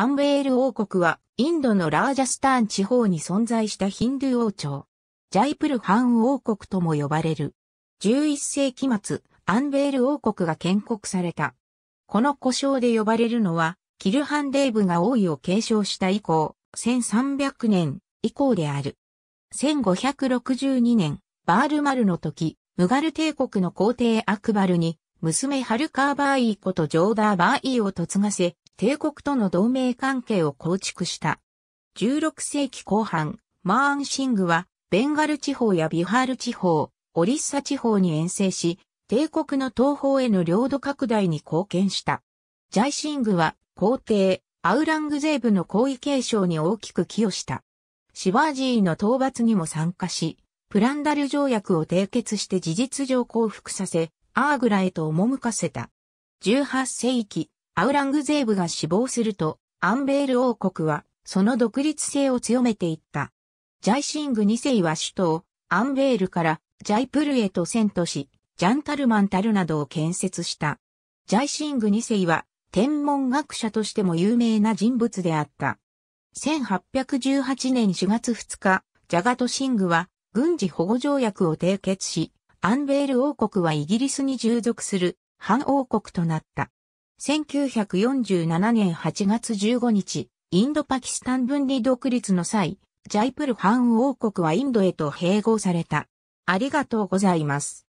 アンベール王国はインドのラージャスターン地方に存在したヒンドゥー王朝。ジャイプルハン王国とも呼ばれる。11世紀末、アンベール王国が建国された。この故障で呼ばれるのは、キルハンデーブが王位を継承した以降、1300年以降である。1562年、バールマルの時、ムガル帝国の皇帝アクバルに、娘ハルカーバーイーことジョーダーバーイーを嫁がせ、帝国との同盟関係を構築した。16世紀後半、マーンシングは、ベンガル地方やビハール地方、オリッサ地方に遠征し、帝国の東方への領土拡大に貢献した。ジャイシングは、皇帝、アウラングゼーブの皇位継承に大きく寄与した。シバージーの討伐にも参加し、プランダル条約を締結して事実上降伏させ、アーグラへと赴かせた。18世紀、アウラングゼーブが死亡すると、アンベール王国は、その独立性を強めていった。ジャイシング2世は首都を、アンベールから、ジャイプルへと遷都し、ジャンタルマンタルなどを建設した。ジャイシング2世は、天文学者としても有名な人物であった。1818年4月2日、ジャガトシングは軍事保護条約を締結し、アンベール王国はイギリスに従属する反王国となった。1947年8月15日、インドパキスタン分離独立の際、ジャイプルハン王国はインドへと併合された。ありがとうございます。